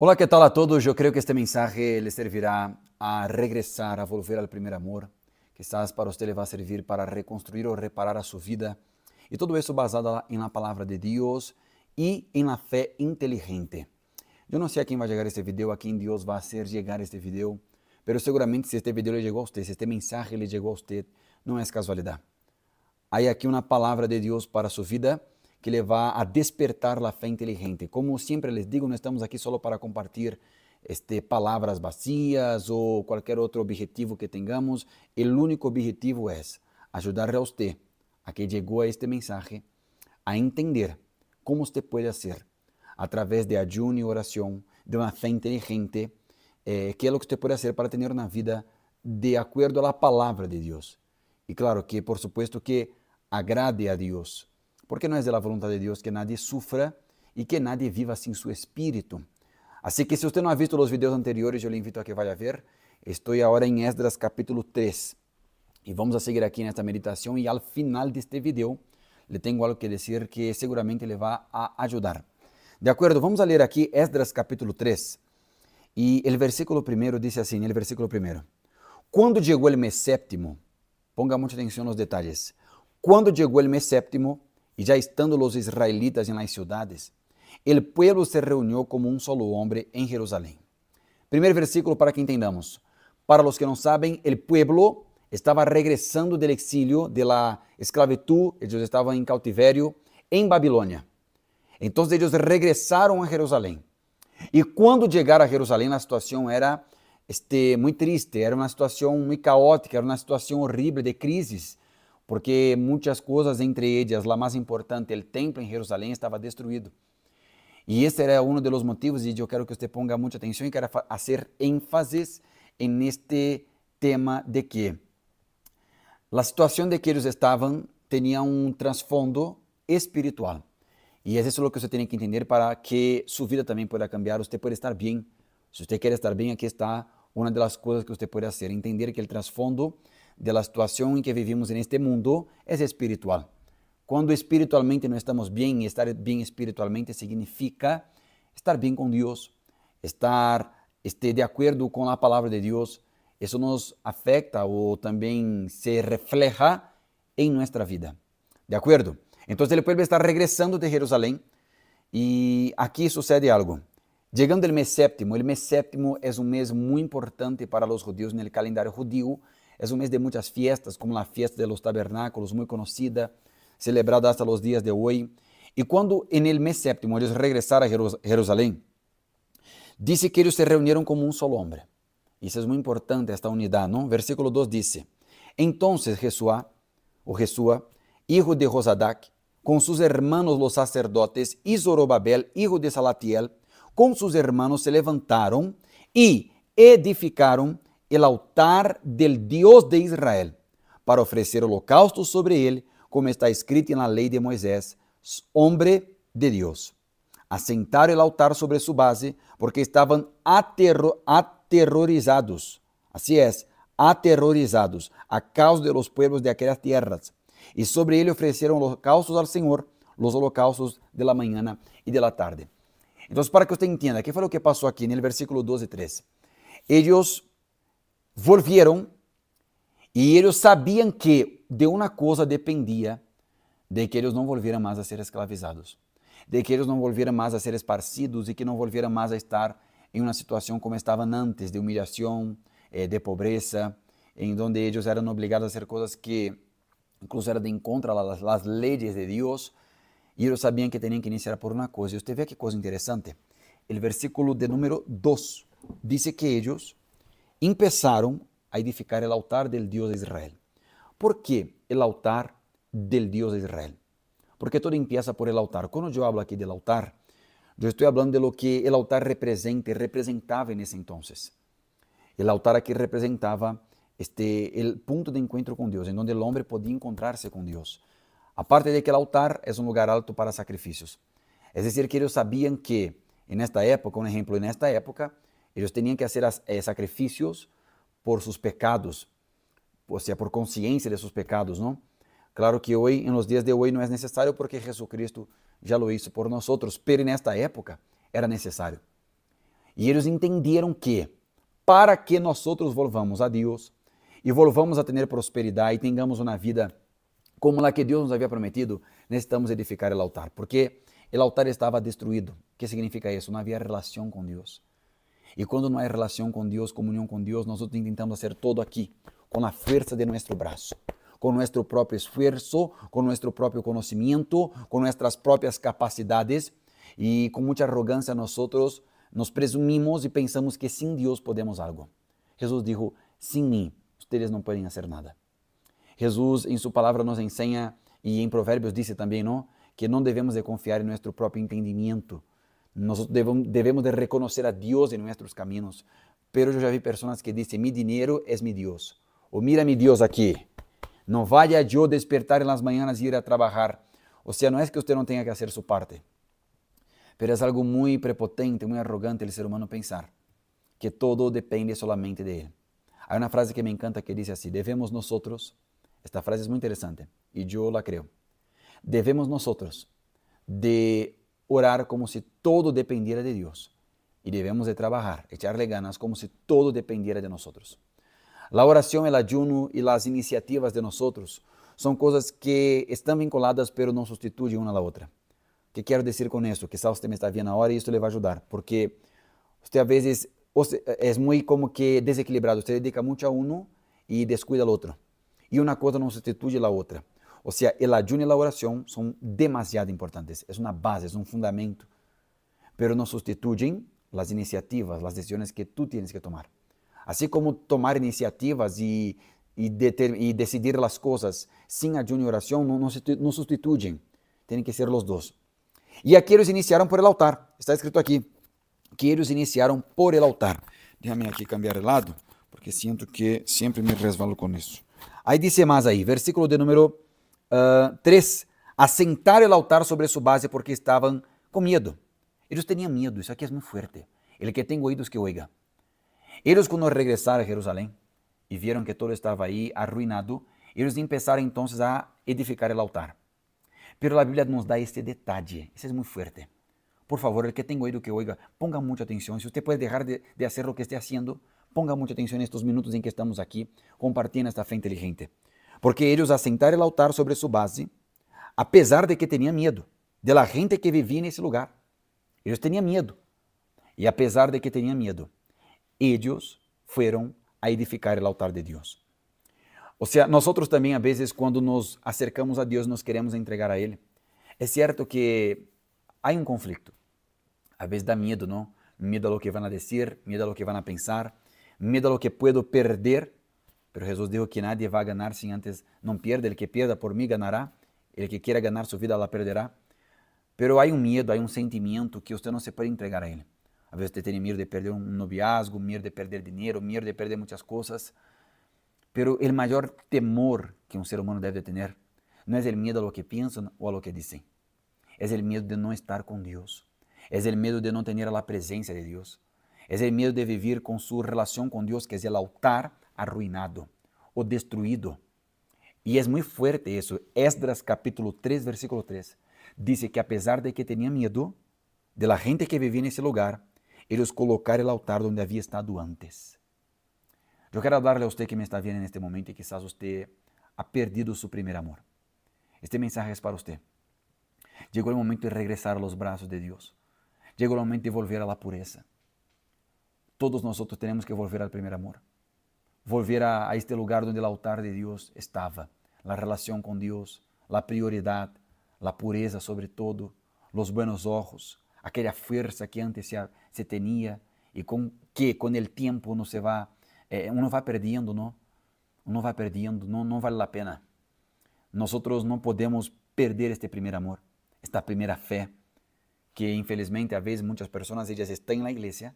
Olá que tal a todos? Eu creio que este mensagem lhe servirá a regressar a volver ao primeiro amor. Quizás para você le va a servir para reconstruir ou reparar a sua vida. e tudo isso basado na palavra de Deus e em na fé inteligente. Eu não sei a quem vai chegar este vídeo a quem Deus vai ser chegar este vídeo, mas seguramente se este vídeo lhe chegou a você, se este mensagem lhe chegou a você, não é casualidade. Há aqui uma palavra de Deus para sua vida que le va a despertar la fe inteligente. Como siempre les digo, no estamos aquí solo para compartir este, palabras vacías o cualquier otro objetivo que tengamos. El único objetivo es ayudarle a usted, a que llegó a este mensaje, a entender cómo usted puede hacer a través de ayuno y oración, de una fe inteligente, eh, qué es lo que usted puede hacer para tener una vida de acuerdo a la palabra de Dios. Y claro que, por supuesto, que agrade a Dios porque não é da vontade de Deus que nadie sufra e que nadie viva sem seu espírito. Assim que se você não ha visto os vídeos anteriores, eu lhe invito a que vá a ver. Estou agora em Esdras capítulo 3. E vamos a seguir aqui nesta meditação e ao final deste vídeo, le tenho algo que dizer que seguramente lhe vai a ajudar. De acordo, vamos a ler aqui Esdras capítulo 3. E o versículo 1 diz assim, o versículo primeiro, Quando chegou o mês sétimo, ponga muita atenção nos detalhes. Quando chegou o mês sétimo, e já estando os israelitas em las ciudades, el pueblo se reuniu como um solo hombre em Jerusalém. Primeiro versículo para que entendamos. Para os que não sabem, o pueblo estava regressando do exílio, de la esclavitud, eles estavam em cautiverio em Babilônia. Então eles regressaram a Jerusalém. E quando chegaram a Jerusalém, a situação era este, muito triste, era uma situação muito caótica, era uma situação horrível de crises porque muitas coisas entre elas, a mais importante, o templo em Jerusalém estava destruído. E esse era um dos motivos e eu quero que você ponga muita atenção e quero fazer ênfase em este tema de que a situação de que eles estavam tinha um transfondo espiritual. E isso é o que você tem que entender para que sua vida também possa cambiar, você pode estar bem. Se você quer estar bem, aqui está uma das coisas que você pode fazer, entender que o transfondo de la situación en que vivimos en este mundo es espiritual. Cuando espiritualmente no estamos bien, estar bien espiritualmente significa estar bien con Dios, estar este, de acuerdo con la palabra de Dios. Eso nos afecta o también se refleja en nuestra vida. ¿De acuerdo? Entonces el pueblo está regresando de Jerusalén y aquí sucede algo. Llegando el mes séptimo, el mes séptimo es un mes muy importante para los judíos en el calendario judío Es un mes de muchas fiestas, como la fiesta de los tabernáculos, muy conocida, celebrada hasta los días de hoy. Y cuando en el mes séptimo ellos regresaron a Jerusalén, dice que ellos se reunieron como un solo hombre. Isso é muito importante, esta unidade, não? Versículo 2 disse: Entonces Jesuá, o Jesuá, hijo de Josadac, com seus hermanos os sacerdotes, e Zorobabel, hijo de Salatiel, com seus hermanos se levantaram e edificaram el altar del Dios de Israel, para ofrecer holocausto sobre él, como está escrito en la ley de Moisés, hombre de Dios. Asentaron el altar sobre su base porque estaban aterro aterrorizados. Así es, aterrorizados a causa de los pueblos de aquellas tierras. Y sobre él ofrecieron holocaustos al Señor, los holocaustos de la mañana y de la tarde. Entonces, para que usted entienda, ¿qué fue lo que pasó aquí en el versículo 12 y 13? Ellos volvieron e eles sabiam que de uma coisa dependia de que eles não volvieram mais a ser escravizados, de que eles não volvieram mais a ser esparcidos e que não volvieram mais a estar em uma situação como estavam antes, de humilhação, eh, de pobreza, em donde eles eram obrigados a fazer coisas que inclusive, eram de encontro as leis de Deus, e eles sabiam que tinham que iniciar por uma coisa. E você vê que coisa interessante. O versículo de número 2 diz que eles empezaram a edificar o altar del Deus de Israel. ¿Por que o altar del Deus de Israel? Porque todo empieza por el altar. Quando eu hablo aqui del altar, eu estou hablando de lo que el altar representa e representava en ese entonces. El altar aqui representava este, ponto punto de encontro com Deus, em donde homem podia encontrar-se com Deus. Aparte de que o altar é um lugar alto para sacrifícios. Es decir, que eles sabiam que en esta época, um exemplo en esta época, Ellos tenían que hacer eh, sacrificios por sus pecados, o sea, por conciencia de sus pecados, ¿no? Claro que hoy, en los días de hoy, no es necesario porque Jesucristo ya lo hizo por nosotros, pero en esta época era necesario. E eles entenderam que, para que nós outros volvamos a Deus e volvamos a ter prosperidade e tenhamos uma vida como a que Deus nos havia prometido, necessitamos edificar o altar, porque o altar estava destruído. O que significa isso? Não havia relação com Deus. E quando não há relação com Deus, comunhão com Deus, nós tentamos fazer tudo aqui, com a força de nosso braço, com nosso próprio esforço, com nosso próprio conhecimento, com nossas próprias capacidades e com muita arrogância nós nos presumimos e pensamos que sem Deus podemos algo. Jesus disse: sem mim, vocês não podem fazer nada. Jesus, em sua palavra, nos ensina e em Provérbios disse também, não? Que não devemos de confiar em nosso próprio entendimento, Nosotros debemos de reconocer a Dios en nuestros caminos, pero yo ya vi personas que dicen, mi dinero es mi Dios, o mira mi Dios aquí, no vaya yo despertar en las mañanas y ir a trabajar. O sea, no es que usted no tenga que hacer su parte, pero es algo muy prepotente, muy arrogante el ser humano pensar que todo depende solamente de él. Hay una frase que me encanta que dice así, debemos nosotros, esta frase es muy interesante y yo la creo, debemos nosotros de orar como se todo dependiera de Dios y debemos de trabajar, echarle ganas como si todo dependiera de nosotros. La oración, el ayuno y las iniciativas de nosotros son cosas que están vinculadas pero no sustituyen una a la otra. ¿Qué quiero decir con esto? Quizá usted me está viendo ahora y esto le va a ayudar, porque usted a veces es muy como que desequilibrado, usted dedica mucho a uno y descuida al otro. Y una cosa no sustituye a la otra. O sea, el ayuno y la oración son demasiado importantes. Es una base, es un fundamento. Pero no sustituyen las iniciativas, las decisiones que tú tienes que tomar. Así como tomar iniciativas y, y, decidir las cosas sin ayuno y oración no, no, no sustituyen. Tienen que ser los dos. Y aquí ellos iniciaron por el altar. Está escrito aquí que ellos iniciaron por el altar. Déjame aquí cambiar el lado, porque siento que siempre me resbalo con eso. Ahí dice más ahí, versículo de número Uh, três, assentar el altar sobre sua base porque estavam com medo. Eles tinham medo, isso aqui é muito forte. El que tem oídos que oiga. Eles, quando regressaram a Jerusalém e viram que todo estava aí arruinado, eles começaram então a edificar o altar. Pero a Bíblia nos dá este detalhe, isso é muito forte. Por favor, el que tem oído que oiga, ponga muita atenção. Se você pode deixar de, de o que está haciendo, ponga muita atenção nestes minutos em que estamos aqui compartilhando esta fé inteligente porque eles assentaram o altar sobre sua base, apesar de que tinham medo de la gente que vivia nesse lugar. Eles tinham medo. E apesar de que tinham medo, eles foram a edificar o altar de Deus. Ou seja, nós também, às vezes, quando nos acercamos a Deus, nos queremos entregar a Ele. É certo que há um conflito. Às vezes dá medo, não? Medo a lo que vão a dizer, medo a lo que vão a pensar, medo a lo que posso perder Pero Jesús dijo que nadie va a ganar sin antes, no pierde, el que pierda por mí ganará, el que quiera ganar su vida la perderá. Pero hay un miedo, hay un sentimiento que usted no se puede entregar a él. A veces usted tiene miedo de perder un noviazgo, miedo de perder dinero, miedo de perder muchas cosas. Pero el mayor temor que un ser humano debe tener no es el miedo a lo que piensan o a lo que dicen. Es el miedo de no estar con Dios. Es el miedo de no tener la presencia de Dios. Es el miedo de vivir con su relación con Dios, que es el altar arruinado o destruído. E é muito forte isso. Esdras capítulo 3, versículo 3. diz que apesar de que tinha medo de la gente que vivia nesse lugar, eles colocaram o altar onde havia estado antes. Eu quero falar a você que me está vendo neste momento e quizás você ha perdido seu primeiro amor. Este mensaje é para você. Chegou o momento de regressar aos braços de Deus. Chegou o momento de volver à pureza. Todos nós temos que volver ao primeiro amor volver a, a este lugar donde el altar de Dios estaba, la relación con Dios, la prioridad, la pureza sobre todo, los buenos ojos, aquella fuerza que antes se, se tenía y con, que con el tiempo uno se va, eh, uno va perdiendo, ¿no? Uno va perdiendo, no, no vale la pena. Nosotros no podemos perder este primer amor, esta primera fe, que infelizmente a veces muchas personas, ellas están en la iglesia,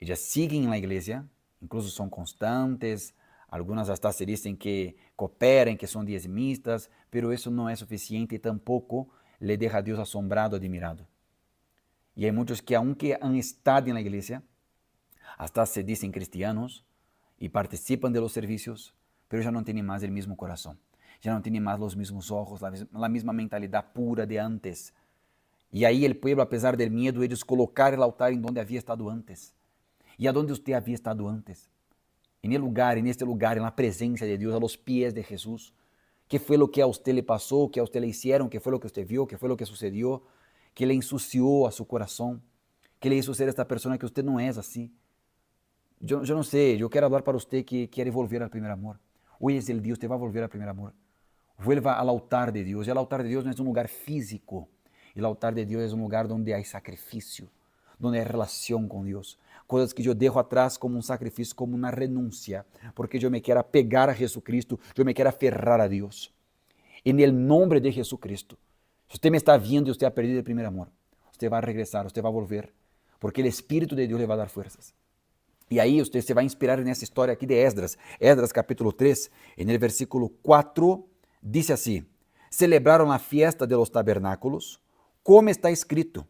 ellas siguen en la iglesia, incluso são constantes, algumas até se dizem que cooperam, que são diezmistas, mas isso não é suficiente e tampouco le deja a Deus assombrado, admirado. E há muitos que, aunque han estado na igreja, até se dizem cristianos e participam de los serviços, pero já não têm mais o mesmo coração, já não têm mais os mesmos olhos, a mesma mentalidade pura de antes. E aí, o povo, apesar do medo, eles colocaram o altar em donde havia estado antes. y a donde usted había estado antes. En el lugar, en este lugar, en la presencia de Dios, a los pies de Jesús. ¿Qué fue lo que a usted le pasó? ¿Qué a usted le hicieron? ¿Qué fue lo que usted vio? ¿Qué fue lo que sucedió? ¿Qué le ensució a su corazón? ¿Qué le hizo ser esta persona que usted no es así? Yo, no sé, yo quiero hablar para usted que quiere volver al primer amor. Hoy es el día, usted va a volver al primer amor. Vuelva al altar de Dios. Y el altar de Dios no es un lugar físico. El altar de Dios es un lugar donde hay sacrificio, donde hay relación con Dios, coisas que eu deixo atrás como um sacrifício, como uma renúncia, porque eu me quero pegar a Jesus Cristo, eu me quero aferrar a Deus. Em el nome de Jesus Cristo. Se você me está vendo e você ha perdido o primeiro amor, você vai regressar, você vai volver, porque o Espírito de Deus lhe vai dar forças. E aí você se vai inspirar nessa história aqui de Esdras. Esdras capítulo 3, no versículo 4, diz assim: Celebraram a fiesta de los tabernáculos, como está escrito,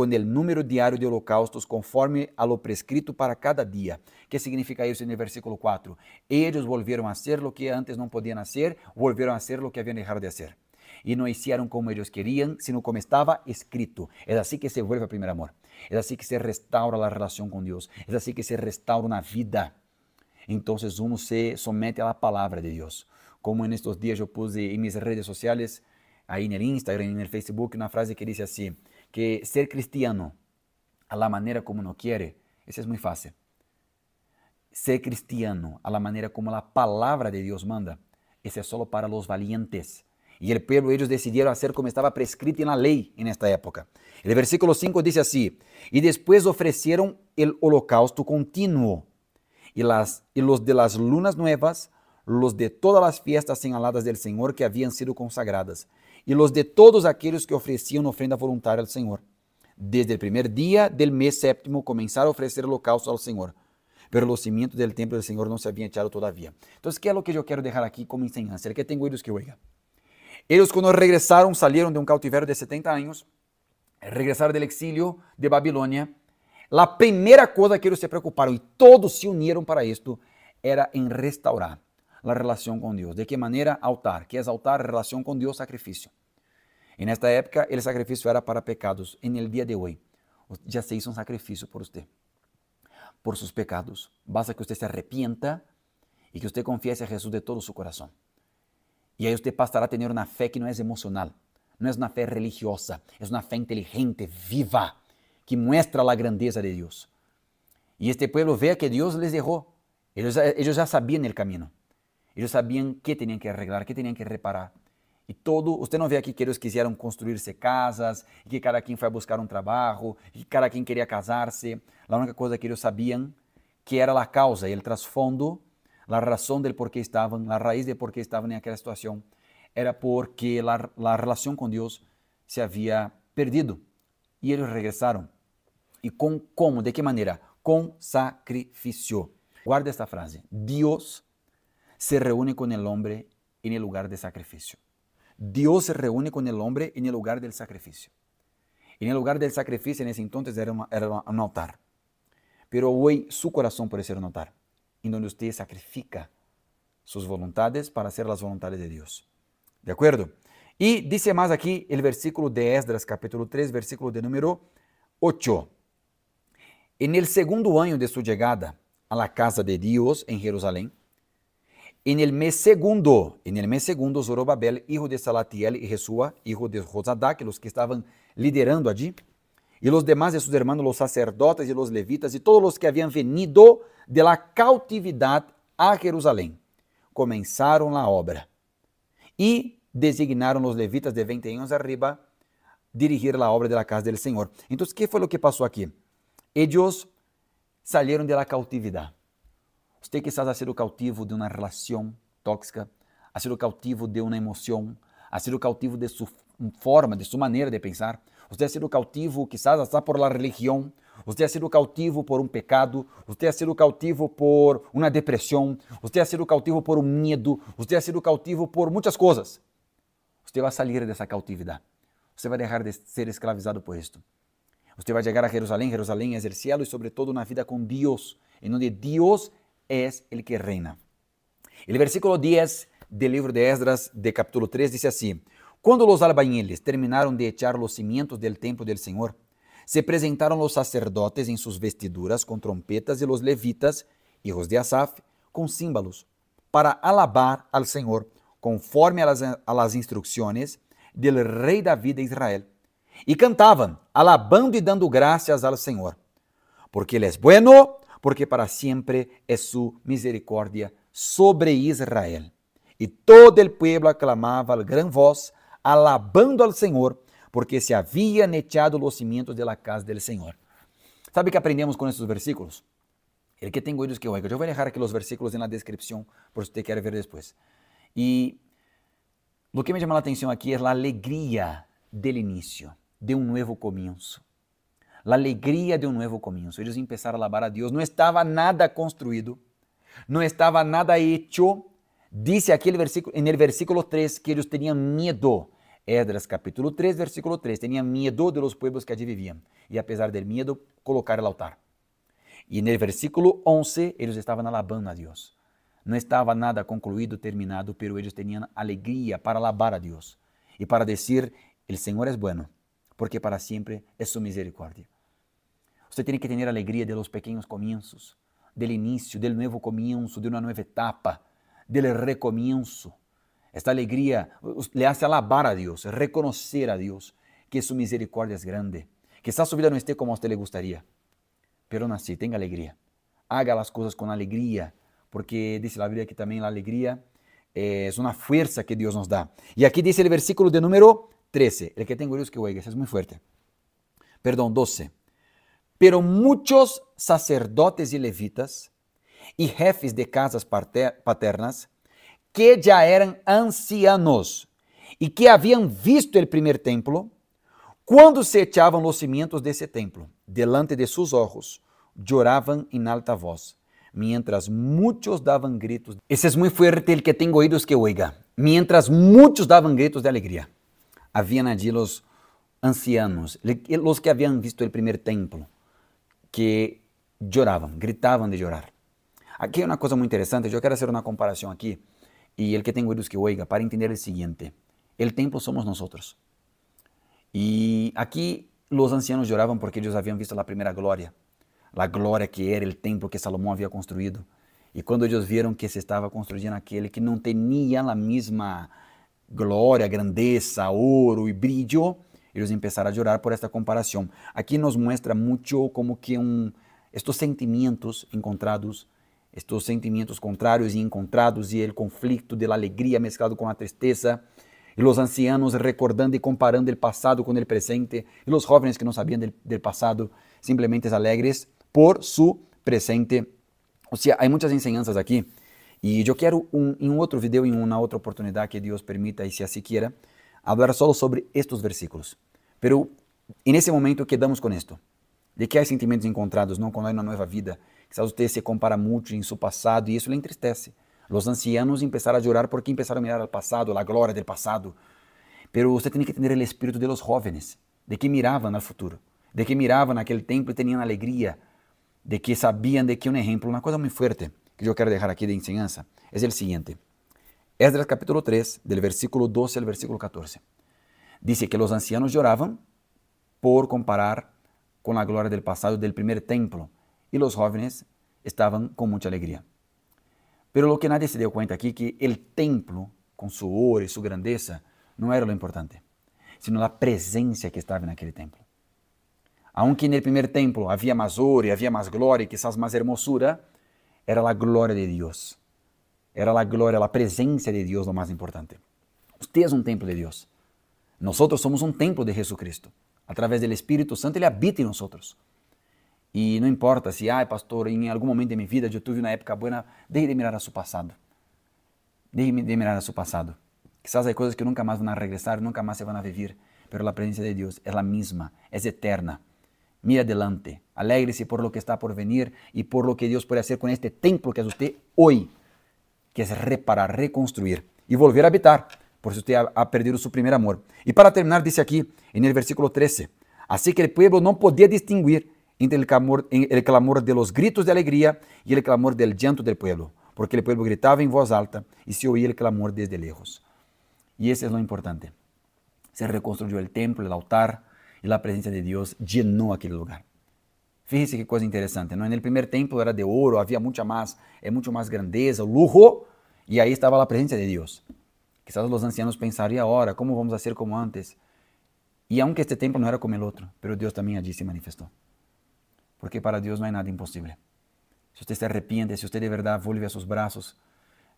con o número diário de holocaustos conforme a lo prescrito para cada dia. Que significa isso? Em versículo 4? eles volvieron a ser lo que antes não podiam ser, volvieron a ser lo que habían dejado de ser. E não hicieron como eles queriam, sino como estava escrito. É assim que se vuelve o primeiro amor. É assim que se restaura a relação com Deus. É assim que se restaura uma vida. Então, um se somete a la de Deus, Como em estos dias eu puse em minhas redes sociais, aí no Instagram, e no Facebook, uma frase que disse assim. que ser cristiano a la manera como uno quiere, eso es muy fácil. Ser cristiano a la manera como la palabra de Dios manda, eso es solo para los valientes. Y el pueblo, ellos decidieron hacer como estaba prescrito en la ley en esta época. El versículo 5 dice así, y después ofrecieron el holocausto continuo, y, las, y los de las lunas nuevas los de todas as fiestas señaladas del Senhor que haviam sido consagradas, e los de todos aqueles que ofereciam ofrenda voluntária al Senhor Desde o primeiro dia del mes séptimo começaram a ofrecer holocausto ao Senhor pero los cimientos del templo del Senhor não se haviam echado todavía. o que é lo que eu quero deixar aqui como enseñanza? El que tengo oídos que oiga. eles quando regressaram salieron de um cautiverio de 70 anos regressaram del exilio de Babilônia La primeira coisa que eles se preocuparam e todos se uniram para isto era em restaurar la relación con Dios. ¿De qué manera? Altar. ¿Qué es altar? Relación con Dios, sacrificio. En esta época el sacrificio era para pecados. En el día de hoy ya se hizo un sacrificio por usted, por sus pecados. Basta que usted se arrepienta y que usted confiese a Jesús de todo su corazón. Y ahí usted pasará a tener una fe que no es emocional, no es una fe religiosa, es una fe inteligente, viva, que muestra la grandeza de Dios. Y este pueblo vea que Dios les dejó. Ellos, ellos ya sabían el camino. Ellos sabían qué tenían que arreglar, qué tenían que reparar. E todo, você não vê aqui que eles quiseram construir-se casas, que cada quem foi buscar um trabalho, que cada quem queria casar-se. A única coisa que eles sabiam que era a causa, o trasfondo, a razão del porquê estavam, a raiz de porquê estavam em aquela situação, era porque a relação com Deus se havia perdido. E eles regressaram. E com como? De que maneira? Com sacrifício. Guarda esta frase. Deus se reúne con el hombre en el lugar de sacrificio. Dios se reúne con el hombre en el lugar del sacrificio. En el lugar del sacrificio en ese entonces era, era un altar. Pero hoy su corazón puede ser un altar, en donde usted sacrifica sus voluntades para hacer las voluntades de Dios. ¿De acuerdo? Y dice más aquí el versículo de Esdras, capítulo 3, versículo de número 8. En el segundo año de su llegada a la casa de Dios en Jerusalén, En el mes segundo, en el mes segundo, Zorobabel, hijo de Salatiel, y Jesua, hijo de Josadac, los que estaban liderando allí, y los demás de sus hermanos, los sacerdotes y los levitas, y todos los que habían venido de la cautividad a Jerusalén, comenzaron la obra. Y designaram os levitas de 20 anos arriba dirigir a obra da casa do Senhor. Então, o que foi o que passou aqui? Eles saíram da cautividade. Você quizás ha sido cautivo de uma relação tóxica, ha sido cautivo de uma emoção, ha sido cautivo de sua forma, de sua maneira de pensar. Você ha é sido cautivo quizás hasta por la religião, você ha é sido cautivo por um pecado, você ha é sido cautivo por uma depressão, você ha sido cautivo por um medo, você ha sido cautivo por muitas coisas. Você vai sair dessa cautividade. Você vai deixar de ser escravizado por isto. Você vai chegar a Jerusalém, Jerusalém é o lo e sobretudo na vida com Deus, em onde Deus es el que reina. El versículo 10 del libro de Esdras de capítulo 3 dice así, Cuando los albañiles terminaron de echar los cimientos del templo del Señor, se presentaron los sacerdotes en sus vestiduras con trompetas y los levitas, hijos de Asaf, con címbalos, para alabar al Señor conforme a las, a las instrucciones del rey David de Israel. Y cantaban, alabando y dando gracias al Señor, porque Él es bueno porque para siempre es é su misericordia sobre Israel. e todo el pueblo aclamava a gran voz, alabando al Senhor porque se havia neteado los cimientos de la casa del Senhor ¿Sabe que aprendemos com esses versículos? ele que tem oídos que oiga. eu vou deixar dejar versículos na descrição por se você quiere ver depois e o que me chamou a atenção aqui é a alegria del início de um novo começo a alegria de um novo comienzo. Eles empezaron a alabar a Deus. Não estava nada construído, não estava nada hecho. Dice aqui el versículo, el versículo 3 que eles tenían medo. Edras, capítulo 3, versículo 3. Tenían medo de los pueblos que allí viviam. E a pesar del miedo, colocar o altar. E no versículo 11, eles estavam alabando a Deus. Não estava nada concluído, terminado, pero eles tinham alegria para alabar a Deus e para dizer: El Senhor é bueno porque para siempre es su misericordia. Usted tiene que tener alegría de los pequeños comienzos, del inicio, del nuevo comienzo, de una nueva etapa, del recomienzo. Esta alegría le hace alabar a Dios, reconocer a Dios que su misericordia es grande. que su vida no esté como a usted le gustaría, pero aún así tenga alegría. Haga las cosas con alegría, porque dice la Biblia que también la alegría eh, es una fuerza que Dios nos da. Y aquí dice el versículo de número 13. El que tengo oídos que oiga. es muy fuerte. Perdón, 12. Pero muchos sacerdotes y levitas y jefes de casas paternas que ya eran ancianos y que habían visto el primer templo, cuando se echaban los cimientos de ese templo, delante de sus ojos, lloraban en alta voz, mientras muchos daban gritos. Ese es muy fuerte, el que tengo oídos que oiga. Mientras muchos daban gritos de alegría. havia ali os ancianos, os que habían visto o primeiro templo, que choravam, gritavam de llorar. Aqui é uma coisa muito interessante, eu quero fazer uma comparação aqui, e ele que tem oídos que oiga, para entender o seguinte: o templo somos nós. E aqui os ancianos lloravam porque eles haviam visto a primeira glória, a glória que era o templo que Salomão havia construído. E quando eles viram que se estava construindo aquele que não tinha a mesma glória, grandeza, ouro e brilho, eles começaram a chorar por esta comparação. Aqui nos muestra muito como que um estes sentimentos encontrados, estes sentimentos contrários e encontrados e o conflicto de alegria mesclado com a tristeza, e os ancianos recordando e comparando o passado com o presente, e os jovens que não sabiam del, passado simplesmente alegres por su presente. Ou seja, há muitas enseñanzas aqui e eu quero em um outro vídeo em uma outra oportunidade que Deus permita e se assim quiser, falar solo sobre estes versículos. mas nesse momento quedamos com isto de que há sentimentos encontrados, não quando há uma nova vida, que usted se compara muito em seu passado e isso lhe entristece. os ancianos começaram a chorar porque começaram a mirar o passado, a glória do passado, mas você tem que entender o espírito dos jovens, de que miravam no futuro, de que miravam naquele templo e tinham alegria, de que sabiam, de que um exemplo, uma coisa muito forte que eu quero deixar aqui de enseñanza é o seguinte: Esdras capítulo 3, del versículo 12 ao versículo 14. Dice que os ancianos lloraban por comparar com a glória del passado del primer templo e os jovens estavam com muita alegria. Pero lo que nadie se deu cuenta aqui que el templo, com su ouro e su grandeza, não era lo importante, sino a presença que estava naquele templo. Aunque en el primer templo havia mais ouro e mais glória e y quizás mais hermosura, era a glória de Deus. Era a glória, a presença de Deus, o mais importante. Você é um templo de Deus. Nós somos um templo de Jesus Cristo. Através do Espírito Santo, Ele habita em nós. E não importa se, ai, pastor, em algum momento de minha vida eu tive uma época boa, deixe de mirar a seu passado. Deixe de mirar a seu passado. Quizás há coisas que nunca mais vão regressar, nunca mais se vão viver, mas a presença de Deus é a mesma, é eterna. Mira adelante, alégrese por lo que está por venir y por lo que Dios puede hacer con este templo que es usted hoy, que es reparar, reconstruir y volver a habitar, por si usted ha, perdido su primer amor. Y para terminar, dice aquí en el versículo 13, así que el pueblo no podía distinguir entre el clamor, el clamor de los gritos de alegría y el clamor del llanto del pueblo, porque el pueblo gritaba en voz alta y se oía el clamor desde lejos. Y eso es lo importante. Se reconstruyó el templo, el altar, y la presencia de Dios llenó aquel lugar. Fíjense qué cosa interesante, ¿no? En el primer templo era de oro, había mucha más, eh, mucho más grandeza, lujo, y ahí estaba la presencia de Dios. Quizás los ancianos pensarían ah, ahora, ¿cómo vamos a hacer como antes? Y aunque este templo no era como el otro, pero Dios también allí se manifestó. Porque para Dios no hay nada imposible. Si usted se arrepiente, si usted de verdad vuelve a sus brazos,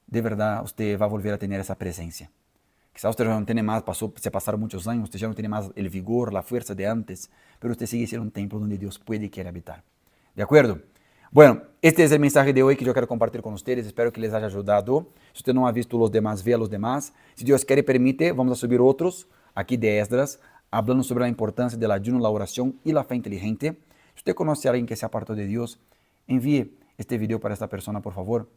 de verdad usted va a volver a tener esa presencia. Quizás usted ya no tiene más, pasó, se pasaron muchos años, usted ya no tiene más el vigor, la fuerza de antes, pero usted sigue siendo un templo donde Dios puede y quiere habitar. ¿De acuerdo? Bueno, este es el mensaje de hoy que yo quiero compartir con ustedes. Espero que les haya ayudado. Si usted no ha visto los demás, vea los demás. Si Dios quiere permite, vamos a subir otros aquí de Esdras, hablando sobre la importancia la ayuno, la oración y la fe inteligente. Si usted conoce a alguien que se apartó de Dios, envíe este video para esta persona, por favor.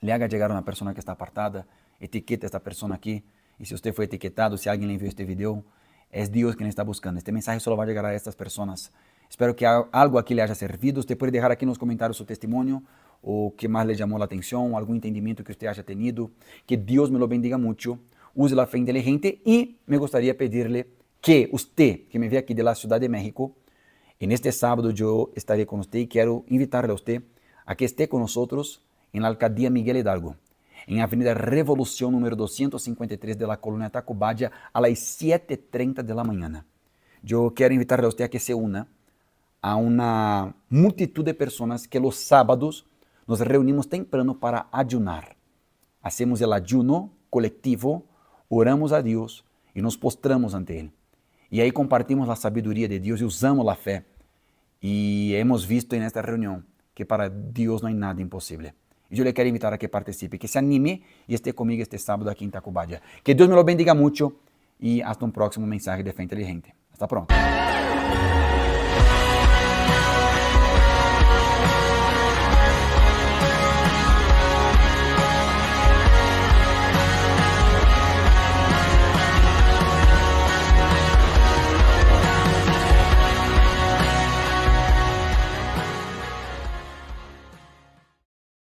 Le haga llegar a una persona que está apartada. Etiqueta a esta persona aquí. E se você foi etiquetado, se alguém le enviou este vídeo, é Deus quem está buscando. Este mensaje só vai chegar a estas pessoas. Espero que algo aqui le haya servido. Você pode deixar aqui nos comentários seu su testimonio o que mais lhe chamou a atenção, algum entendimento que você haya tenido. Que Deus me lo bendiga muito. Use a fé inteligente e me gostaria pedir pedirle que você, que me ve aqui de la Ciudad de México, en este sábado eu estaré con você e quero invitarle a você a que esté conosco em la alcaldía Miguel Hidalgo em Avenida Revolução, número 253 de la Colonia Tacubaya, a las 7.30 de la mañana. Né? Eu quero invitar a usted a que se una a uma multitud de pessoas que los sábados nos reunimos temprano para ayunar. Hacemos o ayuno coletivo, oramos a Deus e nos postramos ante Ele. E aí compartilhamos a sabedoria de Deus e usamos a fé. E hemos visto nesta reunião que para Deus não há nada impossível. yo le quiero invitar a que participe, que se anime y esté conmigo este sábado aquí en Tacubaya. Que Dios me lo bendiga mucho y hasta un próximo mensaje de Fe Inteligente. Hasta pronto.